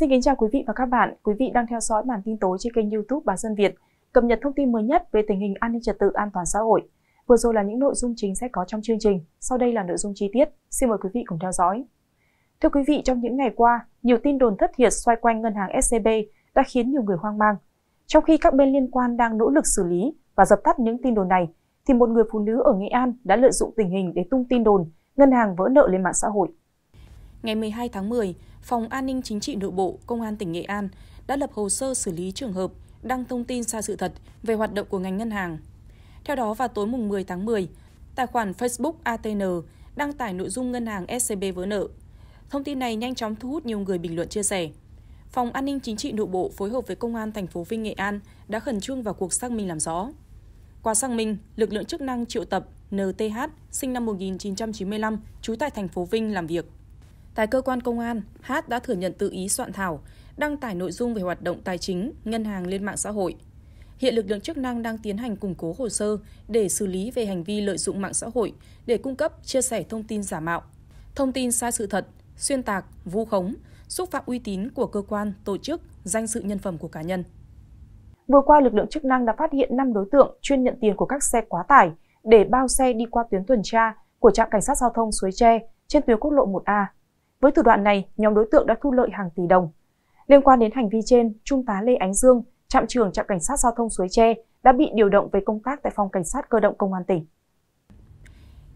Xin kính chào quý vị và các bạn. Quý vị đang theo dõi bản tin tối trên kênh YouTube Báo Dân Việt, cập nhật thông tin mới nhất về tình hình an ninh trật tự an toàn xã hội. Vừa rồi là những nội dung chính sẽ có trong chương trình, sau đây là nội dung chi tiết. Xin mời quý vị cùng theo dõi. Thưa quý vị, trong những ngày qua, nhiều tin đồn thất thiệt xoay quanh ngân hàng SCB đã khiến nhiều người hoang mang. Trong khi các bên liên quan đang nỗ lực xử lý và dập tắt những tin đồn này, thì một người phụ nữ ở Nghệ An đã lợi dụng tình hình để tung tin đồn ngân hàng vỡ nợ lên mạng xã hội ngày 12 tháng 10, Phòng An ninh Chính trị Nội bộ Công an tỉnh Nghệ An đã lập hồ sơ xử lý trường hợp đăng thông tin sai sự thật về hoạt động của ngành ngân hàng. Theo đó, vào tối mùng 10 tháng 10, tài khoản Facebook ATN đăng tải nội dung ngân hàng SCB vỡ nợ. Thông tin này nhanh chóng thu hút nhiều người bình luận chia sẻ. Phòng An ninh Chính trị Nội bộ phối hợp với Công an thành phố Vinh Nghệ An đã khẩn trương vào cuộc xác minh làm rõ. Qua xác minh, lực lượng chức năng triệu tập NTH sinh năm 1995, trú tại thành phố Vinh làm việc. Tại cơ quan công an, Hát đã thừa nhận tự ý soạn thảo, đăng tải nội dung về hoạt động tài chính, ngân hàng lên mạng xã hội. Hiện lực lượng chức năng đang tiến hành củng cố hồ sơ để xử lý về hành vi lợi dụng mạng xã hội để cung cấp, chia sẻ thông tin giả mạo, thông tin sai sự thật, xuyên tạc, vu khống, xúc phạm uy tín của cơ quan, tổ chức, danh dự nhân phẩm của cá nhân. Vừa qua, lực lượng chức năng đã phát hiện 5 đối tượng chuyên nhận tiền của các xe quá tải để bao xe đi qua tuyến tuần tra của trạm cảnh sát giao thông Suối Tre trên tuyến quốc lộ 1A với thủ đoạn này, nhóm đối tượng đã thu lợi hàng tỷ đồng. Liên quan đến hành vi trên, Trung tá Lê Ánh Dương, trạm trưởng trạm cảnh sát giao thông Suối Tre đã bị điều động về công tác tại phòng cảnh sát cơ động công an tỉnh.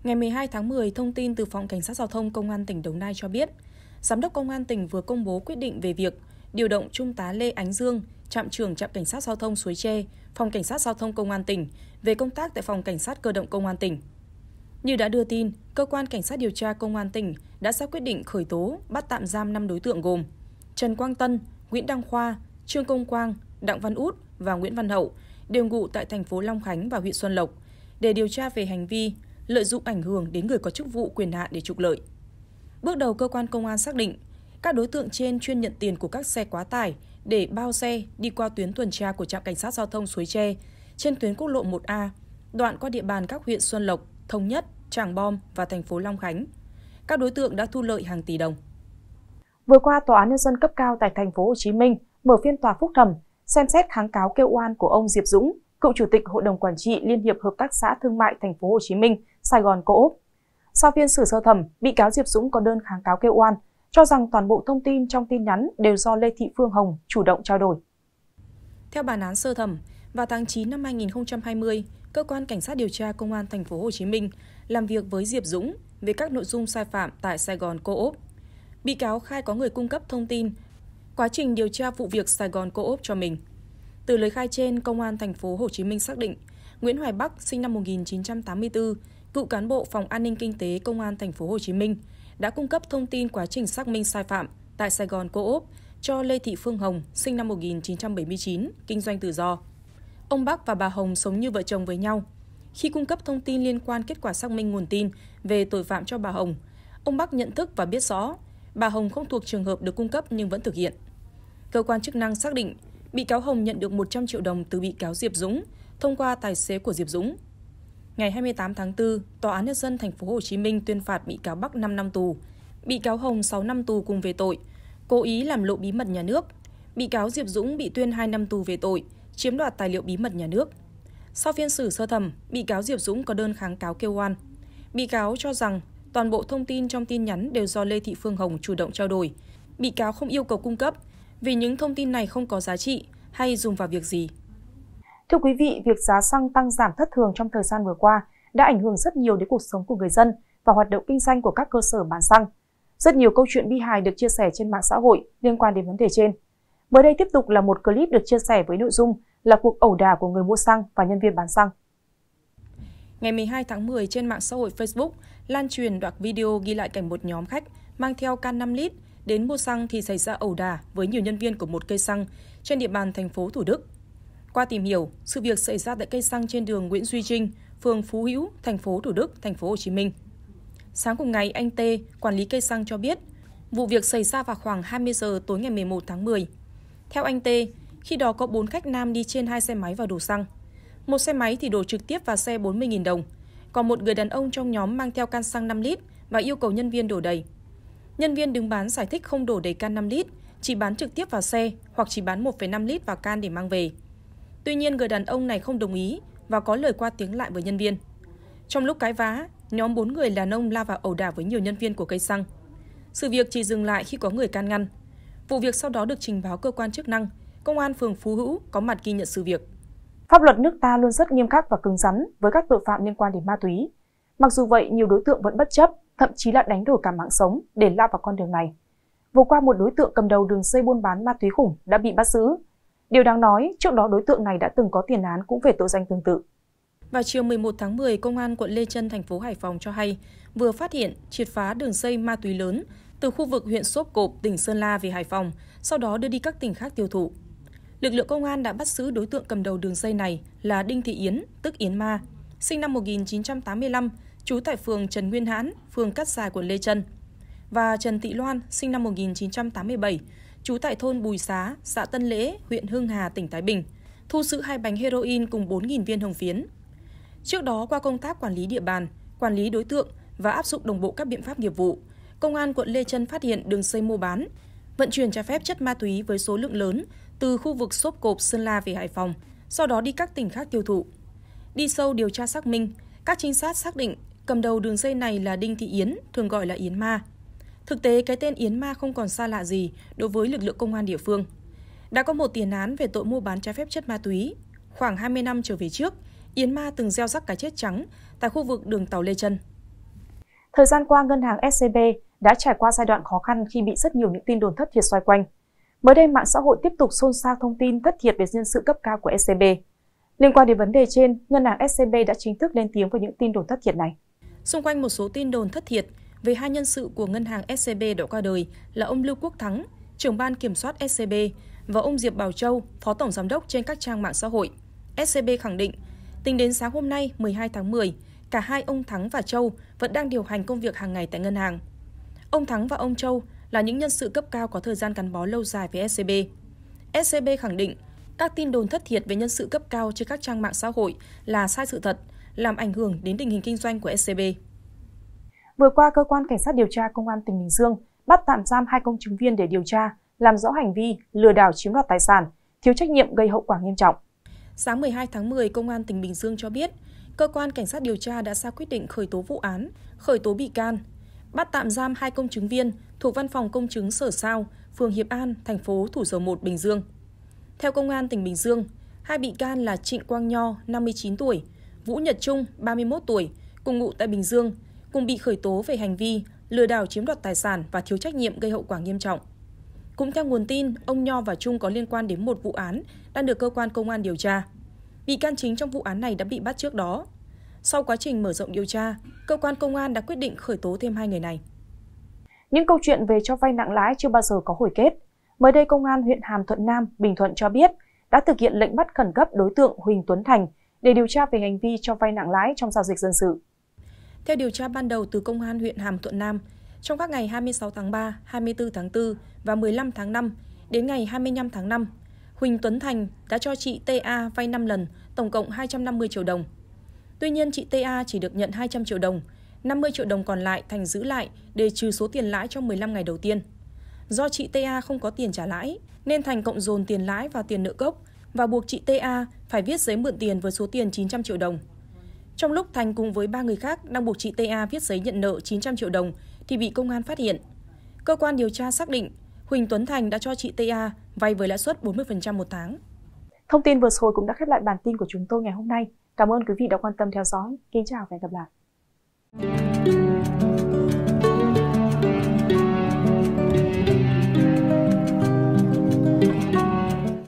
Ngày 12 tháng 10, thông tin từ phòng cảnh sát giao thông công an tỉnh Đồng Nai cho biết, giám đốc công an tỉnh vừa công bố quyết định về việc điều động trung tá Lê Ánh Dương, trạm trưởng trạm cảnh sát giao thông Suối Tre, phòng cảnh sát giao thông công an tỉnh về công tác tại phòng cảnh sát cơ động công an tỉnh. Như đã đưa tin, cơ quan cảnh sát điều tra công an tỉnh đã ra quyết định khởi tố, bắt tạm giam 5 đối tượng gồm Trần Quang Tân, Nguyễn Đăng Khoa, Trương Công Quang, Đặng Văn Út và Nguyễn Văn Hậu đều ngụ tại thành phố Long Khánh và huyện Xuân Lộc để điều tra về hành vi lợi dụng ảnh hưởng đến người có chức vụ quyền hạn để trục lợi. Bước đầu cơ quan công an xác định các đối tượng trên chuyên nhận tiền của các xe quá tải để bao xe đi qua tuyến tuần tra của trạm cảnh sát giao thông Suối Tre trên tuyến quốc lộ 1A, đoạn qua địa bàn các huyện Xuân Lộc, Thống Nhất, Tràng Bom và thành phố Long Khánh. Các đối tượng đã thu lợi hàng tỷ đồng. Vừa qua, Tòa án Nhân dân cấp cao tại thành phố Hồ Chí Minh mở phiên tòa phúc thẩm, xem xét kháng cáo kêu oan của ông Diệp Dũng, cựu chủ tịch Hội đồng Quản trị Liên hiệp Hợp tác xã Thương mại thành phố Hồ Chí Minh, Sài Gòn Cổ. op. Sau phiên xử sơ thẩm, bị cáo Diệp Dũng có đơn kháng cáo kêu oan, cho rằng toàn bộ thông tin trong tin nhắn đều do Lê Thị Phương Hồng chủ động trao đổi. Theo bản án sơ thẩm, vào tháng 9 năm 2020, cơ quan cảnh sát điều tra công an thành phố Hồ Chí Minh làm việc với Diệp Dũng về các nội dung sai phạm tại Sài Gòn Co-op. Bị cáo khai có người cung cấp thông tin quá trình điều tra vụ việc Sài Gòn Co-op cho mình. Từ lời khai trên, công an thành phố Hồ Chí Minh xác định Nguyễn Hoài Bắc, sinh năm 1984, cựu cán bộ phòng an ninh kinh tế công an thành phố Hồ Chí Minh, đã cung cấp thông tin quá trình xác minh sai phạm tại Sài Gòn Co-op cho Lê Thị Phương Hồng, sinh năm 1979, kinh doanh tự do. Ông Bắc và bà Hồng sống như vợ chồng với nhau. Khi cung cấp thông tin liên quan kết quả xác minh nguồn tin về tội phạm cho bà Hồng, ông Bắc nhận thức và biết rõ bà Hồng không thuộc trường hợp được cung cấp nhưng vẫn thực hiện. Cơ quan chức năng xác định bị cáo Hồng nhận được 100 triệu đồng từ bị cáo Diệp Dũng thông qua tài xế của Diệp Dũng. Ngày 28 tháng 4, Tòa án nhân dân thành phố Hồ Chí Minh tuyên phạt bị cáo Bắc 5 năm tù, bị cáo Hồng 6 năm tù cùng về tội cố ý làm lộ bí mật nhà nước. Bị cáo Diệp Dũng bị tuyên 2 năm tù về tội chiếm đoạt tài liệu bí mật nhà nước. Sau phiên xử sơ thẩm, bị cáo Diệp Dũng có đơn kháng cáo kêu oan. Bị cáo cho rằng toàn bộ thông tin trong tin nhắn đều do Lê Thị Phương Hồng chủ động trao đổi. Bị cáo không yêu cầu cung cấp vì những thông tin này không có giá trị hay dùng vào việc gì. Thưa quý vị, việc giá xăng tăng giảm thất thường trong thời gian vừa qua đã ảnh hưởng rất nhiều đến cuộc sống của người dân và hoạt động kinh doanh của các cơ sở bán xăng. Rất nhiều câu chuyện bi hài được chia sẻ trên mạng xã hội liên quan đến vấn đề trên. Mới đây tiếp tục là một clip được chia sẻ với nội dung là cuộc ẩu đả của người mua xăng và nhân viên bán xăng. Ngày 12 tháng 10 trên mạng xã hội Facebook lan truyền đoạn video ghi lại cảnh một nhóm khách mang theo can 5 lít đến mua xăng thì xảy ra ẩu đả với nhiều nhân viên của một cây xăng trên địa bàn thành phố Thủ Đức. Qua tìm hiểu, sự việc xảy ra tại cây xăng trên đường Nguyễn Duy Trinh, phường Phú Hữu, thành phố Thủ Đức, thành phố Hồ Chí Minh. Sáng cùng ngày, anh T, quản lý cây xăng cho biết, vụ việc xảy ra vào khoảng 20 giờ tối ngày 11 tháng 10. Theo anh T, khi đó có 4 khách nam đi trên hai xe máy và đổ xăng. Một xe máy thì đổ trực tiếp vào xe 40.000 đồng. Còn một người đàn ông trong nhóm mang theo can xăng 5 lít và yêu cầu nhân viên đổ đầy. Nhân viên đứng bán giải thích không đổ đầy can 5 lít, chỉ bán trực tiếp vào xe hoặc chỉ bán 1,5 lít vào can để mang về. Tuy nhiên, người đàn ông này không đồng ý và có lời qua tiếng lại với nhân viên. Trong lúc cái vá, nhóm 4 người đàn ông la vào ẩu đả với nhiều nhân viên của cây xăng. Sự việc chỉ dừng lại khi có người can ngăn. Vụ việc sau đó được trình báo cơ quan chức năng Công an phường Phú Hữu có mặt ghi nhận sự việc. Pháp luật nước ta luôn rất nghiêm khắc và cứng rắn với các tội phạm liên quan đến ma túy. Mặc dù vậy, nhiều đối tượng vẫn bất chấp, thậm chí là đánh đổi cả mạng sống để lao vào con đường này. Vừa qua, một đối tượng cầm đầu đường dây buôn bán ma túy khủng đã bị bắt giữ. Điều đáng nói, trước đó đối tượng này đã từng có tiền án cũng về tội danh tương tự. Vào chiều 11 tháng 10, Công an quận Lê Trân, thành phố Hải Phòng cho hay vừa phát hiện, triệt phá đường dây ma túy lớn từ khu vực huyện Sốp Cộp, tỉnh Sơn La về Hải Phòng, sau đó đưa đi các tỉnh khác tiêu thụ lực lượng công an đã bắt giữ đối tượng cầm đầu đường dây này là Đinh Thị Yến, tức Yến Ma, sinh năm 1985, trú tại phường Trần Nguyên Hãn, phường Cát Dài, quận Lê Trân, và Trần Thị Loan, sinh năm 1987, trú tại thôn Bùi Xá, xã Tân Lễ, huyện Hưng Hà, tỉnh Thái Bình, thu giữ hai bánh heroin cùng 4.000 viên hồng phiến. Trước đó, qua công tác quản lý địa bàn, quản lý đối tượng và áp dụng đồng bộ các biện pháp nghiệp vụ, Công an quận Lê Trân phát hiện đường dây mua bán, vận chuyển trái phép chất ma túy với số lượng lớn từ khu vực xốp cộp Sơn La về Hải Phòng, sau đó đi các tỉnh khác tiêu thụ. Đi sâu điều tra xác minh, các trinh sát xác định cầm đầu đường dây này là Đinh Thị Yến, thường gọi là Yến Ma. Thực tế, cái tên Yến Ma không còn xa lạ gì đối với lực lượng công an địa phương. Đã có một tiền án về tội mua bán trái phép chất ma túy. Khoảng 20 năm trở về trước, Yến Ma từng gieo rắc cái chết trắng tại khu vực đường tàu Lê Trân. Thời gian qua, ngân hàng SCB đã trải qua giai đoạn khó khăn khi bị rất nhiều những tin đồn thất thiệt xoay quanh. Mới đây, mạng xã hội tiếp tục xôn xao thông tin thất thiệt về nhân sự cấp cao của SCB. Liên quan đến vấn đề trên, ngân hàng SCB đã chính thức lên tiếng về những tin đồn thất thiệt này. Xung quanh một số tin đồn thất thiệt về hai nhân sự của ngân hàng SCB đã qua đời là ông Lưu Quốc Thắng, trưởng ban kiểm soát SCB và ông Diệp Bảo Châu, phó tổng giám đốc trên các trang mạng xã hội. SCB khẳng định, tính đến sáng hôm nay 12 tháng 10, cả hai ông Thắng và Châu vẫn đang điều hành công việc hàng ngày tại ngân hàng. Ông Thắng và ông Châu là những nhân sự cấp cao có thời gian gắn bó lâu dài với SCB. SCB khẳng định các tin đồn thất thiệt về nhân sự cấp cao trên các trang mạng xã hội là sai sự thật, làm ảnh hưởng đến tình hình kinh doanh của SCB. Vừa qua, cơ quan cảnh sát điều tra công an tỉnh Bình Dương bắt tạm giam hai công chứng viên để điều tra, làm rõ hành vi lừa đảo chiếm đoạt tài sản, thiếu trách nhiệm gây hậu quả nghiêm trọng. Sáng 12 tháng 10, công an tỉnh Bình Dương cho biết, cơ quan cảnh sát điều tra đã ra quyết định khởi tố vụ án, khởi tố bị can, bắt tạm giam hai công chứng viên thuộc Văn phòng Công chứng Sở Sao, phường Hiệp An, thành phố Thủ Dầu Một, Bình Dương. Theo Công an tỉnh Bình Dương, hai bị can là Trịnh Quang Nho, 59 tuổi, Vũ Nhật Trung, 31 tuổi, cùng ngụ tại Bình Dương, cùng bị khởi tố về hành vi lừa đảo chiếm đoạt tài sản và thiếu trách nhiệm gây hậu quả nghiêm trọng. Cũng theo nguồn tin, ông Nho và Trung có liên quan đến một vụ án đang được cơ quan công an điều tra. Bị can chính trong vụ án này đã bị bắt trước đó. Sau quá trình mở rộng điều tra, cơ quan công an đã quyết định khởi tố thêm hai người này. Những câu chuyện về cho vay nặng lãi chưa bao giờ có hồi kết. Mới đây, Công an huyện Hàm Thuận Nam, Bình Thuận cho biết đã thực hiện lệnh bắt khẩn cấp đối tượng Huỳnh Tuấn Thành để điều tra về hành vi cho vay nặng lãi trong giao dịch dân sự. Theo điều tra ban đầu từ Công an huyện Hàm Thuận Nam, trong các ngày 26 tháng 3, 24 tháng 4 và 15 tháng 5 đến ngày 25 tháng 5, Huỳnh Tuấn Thành đã cho chị TA vay 5 lần, tổng cộng 250 triệu đồng – Tuy nhiên, chị TA chỉ được nhận 200 triệu đồng, 50 triệu đồng còn lại Thành giữ lại để trừ số tiền lãi trong 15 ngày đầu tiên. Do chị TA không có tiền trả lãi, nên Thành cộng dồn tiền lãi và tiền nợ gốc và buộc chị TA phải viết giấy mượn tiền với số tiền 900 triệu đồng. Trong lúc Thành cùng với ba người khác đang buộc chị TA viết giấy nhận nợ 900 triệu đồng thì bị công an phát hiện. Cơ quan điều tra xác định Huỳnh Tuấn Thành đã cho chị TA vay với lãi suất 40% một tháng. Thông tin vừa rồi cũng đã khép lại bản tin của chúng tôi ngày hôm nay. Cảm ơn quý vị đã quan tâm theo dõi. Kính chào và hẹn gặp lại.